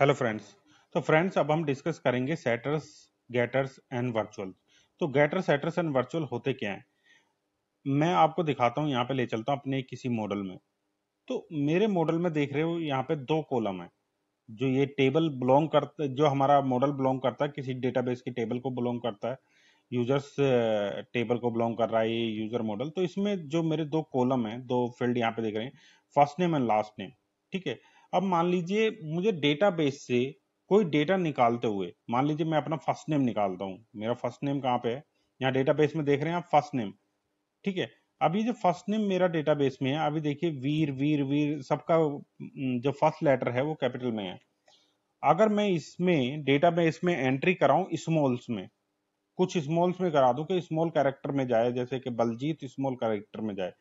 hello friends तो friends अब हम डिस्कस करेंगे सेटर्स गेटर्स एंड वर्चुअल तो गेटर सेटर्स एंड वर्चुअल होते क्या हैं मैं आपको दिखाता हूँ यहाँ पे ले चलता हूँ अपने किसी मॉडल में तो मेरे मॉडल में देख रहे हो यहाँ पे दो कॉलम है जो ये टेबल बिलोंग करता जो हमारा मॉडल बिलोंग करता है किसी डेटाबेस की टेबल को बिलोंग करता है यूजर्स टेबल को बिलोंग कर रहा है ये यूजर मॉडल तो इसमें जो मेरे दो कॉलम है दो फील्ड यहाँ पे देख रहे हैं first name and last name ठीक है अब मान लीजिए मुझे डेटाबेस से कोई डेटा निकालते हुए मान लीजिए मैं अपना फर्स्ट नेम निकालता हूँ मेरा फर्स्ट नेम कहाँ पे है यहाँ डेटाबेस में देख रहे हैं आप फर्स्ट नेम ठीक है अभी जो फर्स्ट नेम मेरा डेटाबेस में है अभी देखिए वीर वीर वीर सबका जो फर्स्ट लेटर है वो कैपिटल में है अगर मैं इसमें डेटाबेस में एंट्री कराऊं स्मॉल्स में कुछ स्मॉल्स में करा दूं कि स्मॉल कैरेक्टर में जाए जैसे कि बलजीत स्मॉल कैरेक्टर में जाए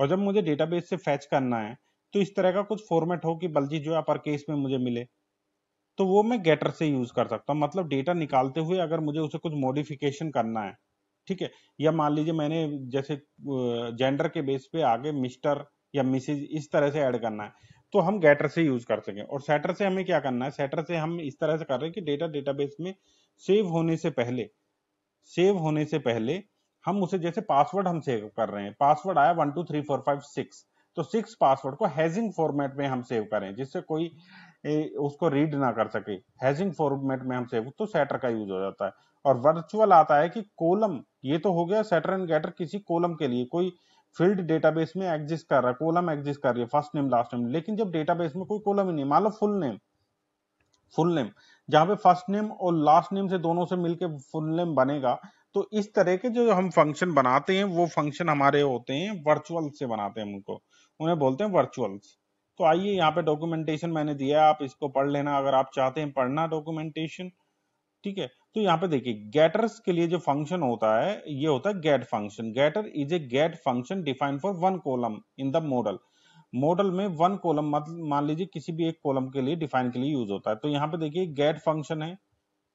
और जब मुझे डेटाबेस से फैच करना है तो इस तरह का कुछ फॉर्मेट हो कि बल्जी जो है अपर केस में मुझे मिले तो वो मैं गेटर से यूज कर सकता हूँ मतलब डेटा निकालते हुए अगर मुझे उसे कुछ मॉडिफिकेशन करना है ठीक है या मान लीजिए मैंने जैसे जेंडर के बेस पे आगे मिस्टर या मिसेज इस तरह से ऐड करना है तो हम गेटर से यूज कर सकें और सेटर से हमें क्या करना है सेटर से हम इस तरह से कर रहे हैं कि डेटा डेटाबेस में सेव होने से पहले सेव होने से पहले हम उसे जैसे पासवर्ड हम सेव कर रहे हैं पासवर्ड आया one two three four five six तो सिक्स पासवर्ड को हैजिंग फॉर्मेट में हम सेव करें जिससे कोई उसको रीड ना कर सके हैजिंग फॉर्मेट में हम सेव तो सेटर का यूज हो जाता है और वर्चुअल आता है कि कोलम ये तो हो गया सेटर एंड गेटर किसी कोलम के लिए कोई फील्ड डेटाबेस में एग्जिस्ट कर रहा है कोलम एग्जिस्ट कर रही है फर्स्ट नेम लास्ट नेम लेकिन जब डेटाबेस में कोई कोलम ही नहीं मान लो फुल नेम फुल नेम जहां पे फर्स्ट नेम और लास्ट नेम से दोनों से मिलके फुल नेम बनेगा तो इस तरह के जो हम फंक्शन बनाते हैं वो फंक्शन हमारे होते हैं वर्चुअल से बनाते हैं उनको उन्हें बोलते हैं वर्चुअल्स तो आइए यहाँ पे डॉक्यूमेंटेशन मैंने दिया है आप इसको पढ़ लेना अगर आप चाहते हैं पढ़ना डॉक्यूमेंटेशन ठीक है तो यहाँ पे देखिए गेटर्स के लिए जो फंक्शन होता है ये होता है get function getter is a get function define for one column in the model model में वन कॉलम मान लीजिए किसी भी एक कॉलम के लिए डिफाइन के लिए यूज होता है तो यहाँ पे देखिए गेट फंक्शन है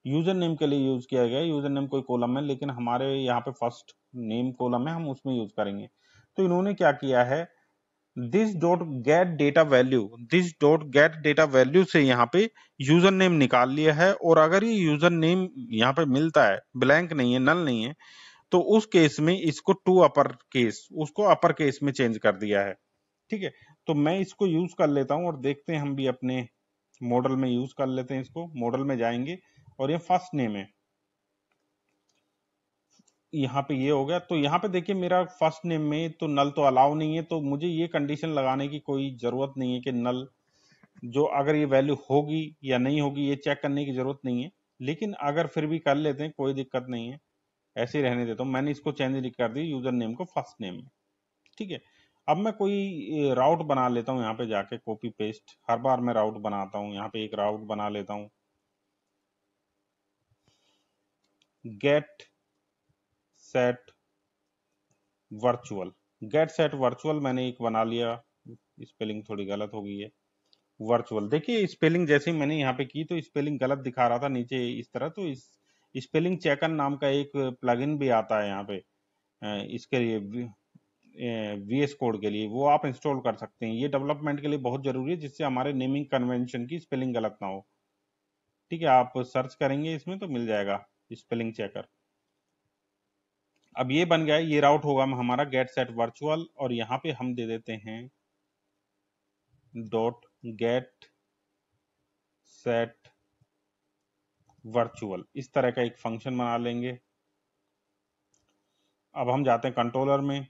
यूजर नेम के लिए यूज किया गया यूजर नेम कोई कॉलम है लेकिन हमारे यहाँ पे फर्स्ट नेम कॉलम है हम उसमें यूज करेंगे तो इन्होंने क्या किया है this dot get data value this dot get data value से यहाँ पे यूजर नेम निकाल लिया है और अगर ये यूजर नेम यहाँ पे मिलता है ब्लैंक नहीं है नल नहीं है तो उस केस में इसको टू अपर केस उसको अपर केस में चेंज कर दिया है ठीक है तो मैं इसको यूज कर लेता हूँ और देखते हैं हम भी अपने मॉडल में यूज कर लेते हैं इसको मॉडल में जाएंगे और ये फर्स्ट नेम है यहाँ पे ये हो गया तो यहाँ पे देखिए मेरा फर्स्ट नेम में तो नल तो अलाउ नहीं है तो मुझे ये कंडीशन लगाने की कोई जरूरत नहीं है कि नल जो अगर ये वैल्यू होगी या नहीं होगी ये चेक करने की जरूरत नहीं है लेकिन अगर फिर भी कर लेते हैं कोई दिक्कत नहीं है ऐसे ही रहने देता हूँ मैंने इसको चेंज कर दी यूजर नेम को फर्स्ट नेम में ठीक है अब मैं कोई राउट बना लेता हूँ यहाँ पे जाके कॉपी पेस्ट हर बार मैं राउट बनाता हूँ यहाँ पे एक राउट बना लेता हूँ get set virtual get set virtual मैंने एक बना लिया स्पेलिंग थोड़ी गलत हो गई है वर्चुअल देखिए स्पेलिंग जैसे ही मैंने यहाँ पे की तो स्पेलिंग गलत दिखा रहा था नीचे इस तरह तो इस स्पेलिंग चेकन नाम का एक प्लगइन भी आता है यहाँ पे इसके लिए वी एस कोड के लिए वो आप इंस्टॉल कर सकते हैं ये डेवलपमेंट के लिए बहुत जरूरी है जिससे हमारे नेमिंग कन्वेंशन की स्पेलिंग गलत ना हो ठीक है आप सर्च करेंगे इसमें तो मिल जाएगा स्पेलिंग चेकर अब ये बन गया ये राउट होगा हमारा गेट सेट वर्चुअल और यहाँ पे हम दे देते हैं डॉट गेट सेट वर्चुअल इस तरह का एक फंक्शन बना लेंगे अब हम जाते हैं कंट्रोलर में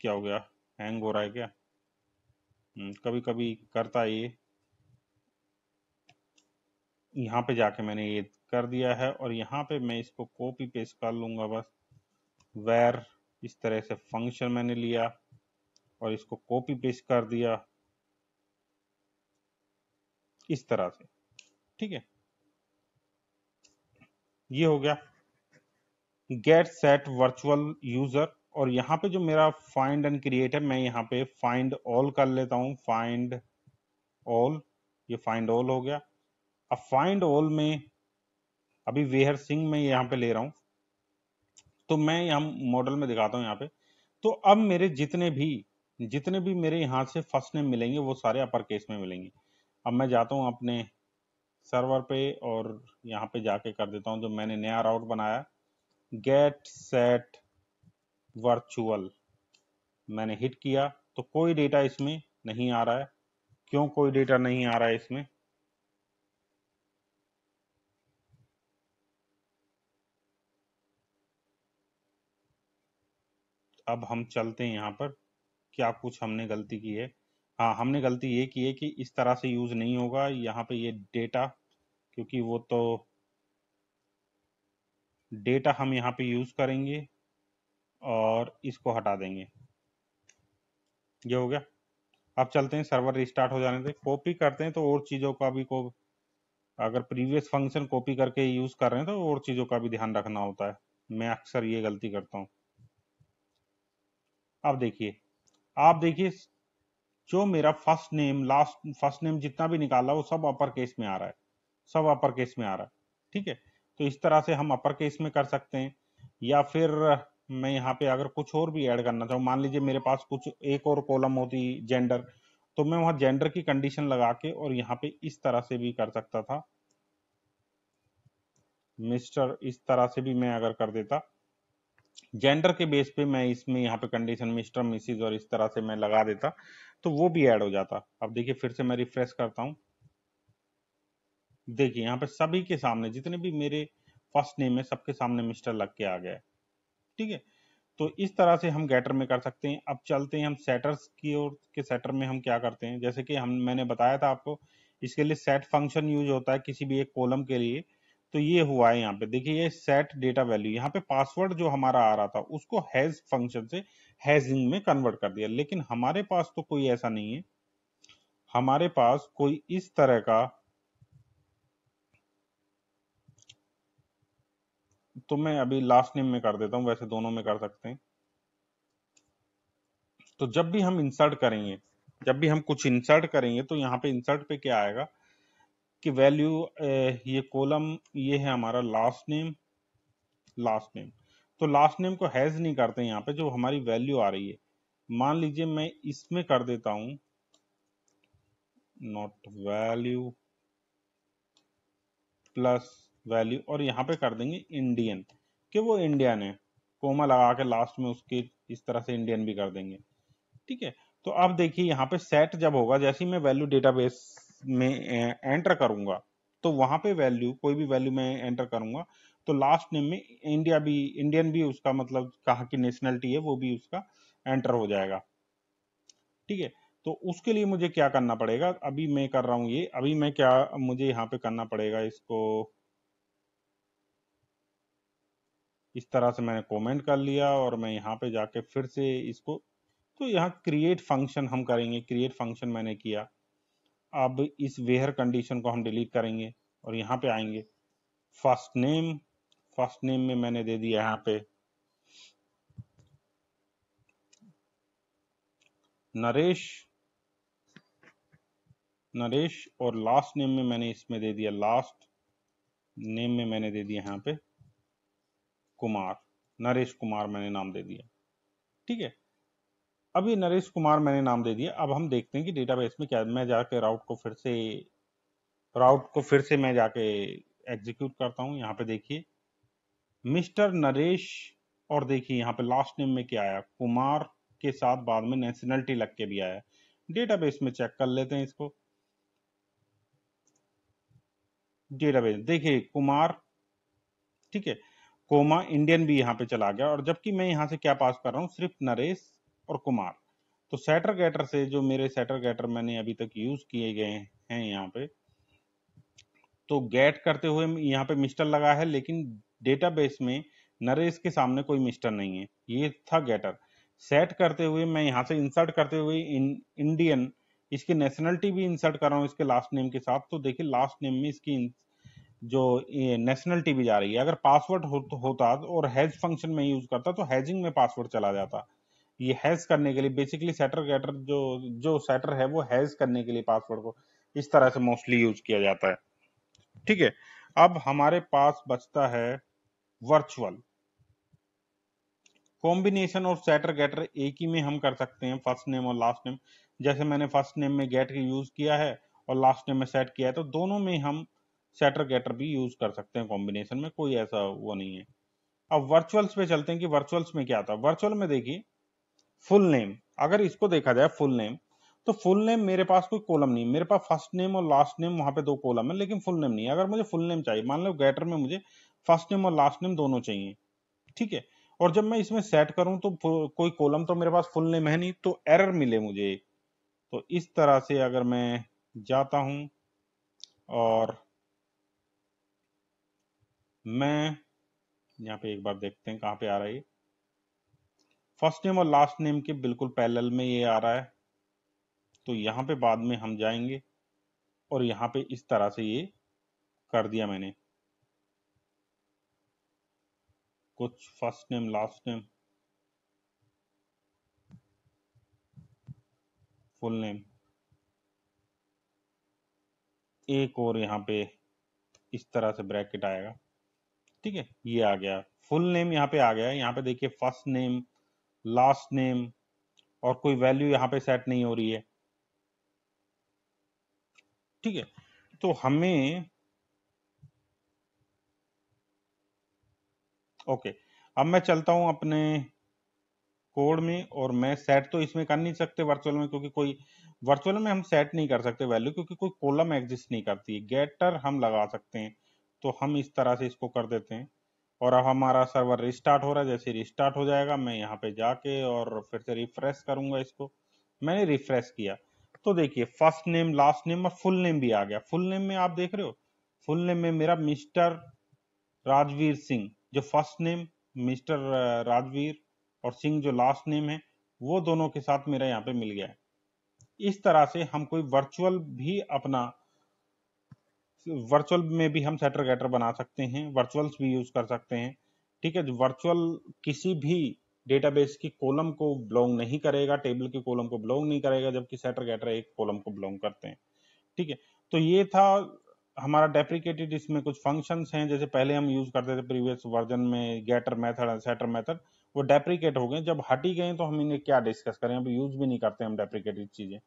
क्या हो गया हैंग हो रहा है क्या हम्म, कभी कभी करता है ये यहाँ पे जाके मैंने ये कर दिया है और यहाँ पे मैं इसको कॉपी पेस्ट कर लूंगा बस वेर इस तरह से फंक्शन मैंने लिया और इसको कॉपी पेस्ट कर दिया इस तरह से ठीक है ये हो गया गेट सेट वर्चुअल यूजर और यहाँ पे जो मेरा फाइंड एंड क्रिएट है मैं यहाँ पे फाइंड ऑल कर लेता हूँ फाइंड ऑल ये फाइंड ऑल हो गया अब फाइंड ऑल में अभी वेहर सिंह में यहाँ पे ले रहा हूँ तो मैं यहाँ मॉडल में दिखाता हूँ यहाँ पे तो अब मेरे जितने भी जितने भी मेरे यहाँ से फर्स्ट नेम मिलेंगे वो सारे अपर केस में मिलेंगे अब मैं जाता हूँ अपने सर्वर पे और यहाँ पे जाके कर देता हूँ जो मैंने नया राउट बनाया गेट सेट वर्चुअल मैंने हिट किया तो कोई डेटा इसमें नहीं आ रहा है क्यों कोई डेटा नहीं आ रहा है इसमें अब हम चलते हैं यहाँ पर क्या कुछ हमने गलती की है हाँ हमने गलती ये की है कि इस तरह से यूज़ नहीं होगा यहाँ पे ये डेटा क्योंकि वो तो डेटा हम यहाँ पे यूज़ करेंगे और इसको हटा देंगे ये हो गया अब चलते हैं सर्वर रिस्टार्ट हो जाने से कॉपी करते हैं तो और चीज़ों का भी को अगर प्रीवियस फंक्शन कॉपी करके यूज़ कर रहे हैं तो और चीज़ों का भी ध्यान रखना होता है मैं अक्सर ये गलती करता हूँ अब देखिए आप देखिए जो मेरा first name last first name जितना भी निकाला वो सब अपर केस में आ रहा है सब अपर केस में आ रहा है ठीक है तो इस तरह से हम अपर केस में कर सकते हैं या फिर मैं यहाँ पे अगर कुछ और भी ऐड करना चाहूँ मान लीजिए मेरे पास कुछ एक और कॉलम होती जेंडर तो मैं वहां जेंडर की कंडीशन लगा के और यहाँ पे इस तरह से भी कर सकता था मिस्टर इस तरह से भी मैं अगर कर देता जेंडर के बेस पे मैं इसमें यहाँ पे कंडीशन मिस्टर मिसिज और इस तरह से मैं लगा देता तो वो भी ऐड हो जाता अब देखिए फिर से मैं रिफ्रेश करता हूँ देखिए यहाँ पे सभी के सामने जितने भी मेरे फर्स्ट नेम है सबके सामने मिस्टर लग के आ गया ठीक है तो इस तरह से हम गेटर में कर सकते हैं अब चलते हैं हम सेटर्स की ओर के सेटर में हम क्या करते हैं जैसे कि हम मैंने बताया था आपको इसके लिए सेट फंक्शन यूज होता है किसी भी एक कॉलम के लिए तो ये हुआ है यहाँ पे देखिए ये सेट डेटा वैल्यू यहाँ पे पासवर्ड जो हमारा आ रहा था उसको हैज फंक्शन से हैजिंग में कन्वर्ट कर दिया लेकिन हमारे पास तो कोई ऐसा नहीं है हमारे पास कोई इस तरह का तो मैं अभी लास्ट नेम में कर देता हूं वैसे दोनों में कर सकते हैं तो जब भी हम इंसर्ट करेंगे जब भी हम कुछ इंसर्ट करेंगे तो यहाँ पे इंसर्ट पे क्या आएगा की वैल्यू ये कॉलम ये है हमारा लास्ट नेम लास्ट नेम तो लास्ट नेम को हैज नहीं करते यहाँ पे जो हमारी वैल्यू आ रही है मान लीजिए मैं इसमें कर देता हूं नॉट वैल्यू प्लस वैल्यू और यहाँ पे कर देंगे इंडियन कि वो इंडियन है कोमा लगा के लास्ट में उसके इस तरह से इंडियन भी कर देंगे ठीक है तो अब देखिए यहाँ पे सेट जब होगा जैसे ही मैं वैल्यू डेटाबेस में एंटर करूंगा तो वहां पे वैल्यू कोई भी वैल्यू में एंटर करूंगा तो लास्ट नेम में इंडिया भी इंडियन भी उसका मतलब कहा की नेशनलिटी है वो भी उसका एंटर हो जाएगा ठीक है तो उसके लिए मुझे क्या करना पड़ेगा अभी मैं कर रहा हूँ ये अभी मैं क्या मुझे यहाँ पे करना पड़ेगा इसको इस तरह से मैंने कमेंट कर लिया और मैं यहाँ पे जाके फिर से इसको तो यहाँ क्रिएट फंक्शन हम करेंगे क्रिएट फंक्शन मैंने किया अब इस वेयर कंडीशन को हम डिलीट करेंगे और यहाँ पे आएंगे फर्स्ट नेम फर्स्ट नेम में मैंने दे दिया यहाँ पे नरेश नरेश और लास्ट नेम में मैंने इसमें दे दिया लास्ट नेम में मैंने दे दिया यहाँ पे कुमार नरेश कुमार मैंने नाम दे दिया ठीक है अभी नरेश कुमार मैंने नाम दे दिया अब हम देखते हैं कि डेटाबेस में क्या मैं जाके राउट को फिर से राउट को फिर से मैं जाके एग्जीक्यूट करता हूँ यहाँ पे देखिए मिस्टर नरेश और देखिए यहाँ पे लास्ट नेम में क्या आया कुमार के साथ बाद में नेशनलिटी लग के भी आया डेटाबेस में चेक कर लेते हैं इसको डेटाबेस देखिए कुमार ठीक है कोमा इंडियन भी यहाँ पे चला गया और जबकि मैं यहाँ से क्या पास कर रहा हूँ सिर्फ नरेश और कुमार तो सेटर गैटर से जो मेरे सेटर गैटर मैंने अभी तक यूज किए गए हैं यहाँ पे तो गेट करते हुए यहाँ पे मिस्टर लगा है लेकिन डेटाबेस में नरेश के सामने कोई मिस्टर नहीं है ये था गेटर सेट करते हुए मैं यहाँ से इंसर्ट करते हुए इन, इंडियन इसकी नेशनलिटी भी इंसर्ट कर रहा हूँ इसके लास्ट नेम के साथ तो देखिए लास्ट नेम में इसकी जो नेशनलिटी भी जा रही है अगर पासवर्ड हो, होता और हैज फंक्शन में यूज करता तो हैजिंग में पासवर्ड चला जाता ये हैज करने के लिए बेसिकली सेटर गेटर जो जो सेटर है वो हैज करने के लिए पासवर्ड को इस तरह से मोस्टली यूज किया जाता है ठीक है अब हमारे पास बचता है वर्चुअल कॉम्बिनेशन और सेटर गेटर एक ही में हम कर सकते हैं फर्स्ट नेम और लास्ट नेम जैसे मैंने फर्स्ट नेम में गेट यूज किया है और लास्ट नेम में सेट किया है तो दोनों में हम सेटर गेटर भी यूज कर सकते हैं कॉम्बिनेशन में कोई ऐसा वो नहीं है अब वर्चुअल्स पे चलते हैं कि वर्चुअल्स में क्या आता है वर्चुअल में देखिए फुल नेम अगर इसको देखा जाए फुल नेम तो फुल नेम मेरे पास कोई कॉलम नहीं मेरे पास फर्स्ट नेम और लास्ट नेम वहां पे दो कॉलम है लेकिन फुल नेम नहीं अगर मुझे फुल नेम चाहिए मान लो गैटर में मुझे फर्स्ट नेम और लास्ट नेम दोनों चाहिए ठीक है और जब मैं इसमें सेट करूं तो कोई कॉलम तो मेरे पास फुल नेम है नहीं तो एरर मिले मुझे तो इस तरह से अगर मैं जाता हूं और मैं यहाँ पे एक बार देखते हैं कहाँ पे आ रहा है फर्स्ट नेम और लास्ट नेम के बिल्कुल पैरेलल में ये आ रहा है तो यहाँ पे बाद में हम जाएंगे और यहाँ पे इस तरह से ये कर दिया मैंने कुछ first name last name full name एक और यहाँ पे इस तरह से ब्रैकेट आएगा ठीक है ये आ गया फुल नेम यहाँ पे आ गया यहाँ पे देखिए फर्स्ट नेम लास्ट नेम और कोई वैल्यू यहाँ पे सेट नहीं हो रही है ठीक है तो हमें ओके अब मैं चलता हूं अपने कोड में और मैं सेट तो इसमें कर नहीं सकते वर्चुअल में क्योंकि कोई वर्चुअल में हम सेट नहीं कर सकते वैल्यू क्योंकि कोई कॉलम एग्जिस्ट नहीं करती गेटर हम लगा सकते हैं तो हम इस तरह से इसको कर देते हैं और अब हमारा सर्वर रिस्टार्ट हो रहा है जैसे रिस्टार्ट हो जाएगा मैं यहाँ पे जाके और फिर से रिफ्रेश करूंगा इसको मैंने रिफ्रेश किया तो देखिए फर्स्ट नेम लास्ट नेम और फुल नेम भी आ गया फुल नेम में आप देख रहे हो फुल नेम में मेरा मिस्टर राजवीर सिंह जो फर्स्ट नेम मिस्टर राजवीर और सिंह जो लास्ट नेम है वो दोनों के साथ मेरा यहाँ पे मिल गया है इस तरह से हम कोई वर्चुअल भी अपना वर्चुअल में भी हम सेटर गेटर बना सकते हैं वर्चुअल्स भी यूज कर सकते हैं ठीक है वर्चुअल किसी भी डेटाबेस की कॉलम को बिलोंग नहीं करेगा टेबल की कॉलम को बिलोंग नहीं करेगा जबकि सेटर गेटर एक कॉलम को बिलोंग करते हैं ठीक है तो ये था हमारा डेप्रिकेटेड इसमें कुछ फंक्शंस हैं जैसे पहले हम यूज करते थे प्रीवियस वर्जन में गेटर मेथड सेटर मेथड वो डेप्रिकेट हो गए जब हटी गए तो हम इन्हें क्या डिस्कस करें अब यूज भी नहीं करते हम डेप्रिकेटेड चीजें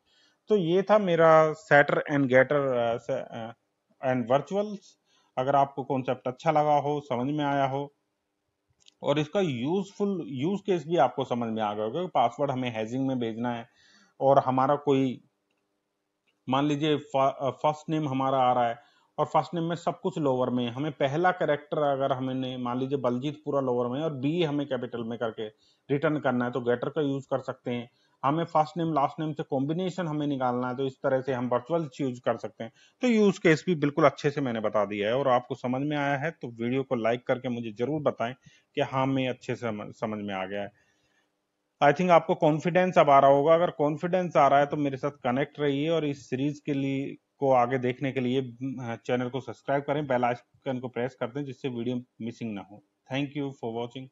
तो ये था मेरा setter and getter and virtual अगर आपको कॉन्सेप्ट अच्छा लगा हो समझ में आया हो और इसका यूजफुल यूज केस भी आपको समझ में आ गया होगा पासवर्ड हमें हैजिंग में भेजना है और हमारा कोई मान लीजिए फर्स्ट नेम हमारा आ रहा है और फर्स्ट नेम में सब कुछ लोअर में हमें पहला करेक्टर अगर हमने मान लीजिए बलजीत पूरा लोअर में और बी हमें कैपिटल में करके रिटर्न करना है तो गेटर का यूज कर सकते हैं हमें फर्स्ट नेम लास्ट नेम से कॉम्बिनेशन हमें निकालना है तो इस तरह से हम वर्चुअल यूज कर सकते हैं तो यूज केस भी बिल्कुल अच्छे से मैंने बता दिया है और आपको समझ में आया है तो वीडियो को लाइक करके मुझे जरूर बताएं कि हाँ मैं अच्छे से समझ में आ गया है आई थिंक आपको कॉन्फिडेंस अब आ रहा होगा अगर कॉन्फिडेंस आ रहा है तो मेरे साथ कनेक्ट रहिए और इस सीरीज के लिए को आगे देखने के लिए चैनल को सब्सक्राइब करें बेल आइकन को प्रेस कर दें जिससे वीडियो मिसिंग ना हो थैंक यू फॉर वॉचिंग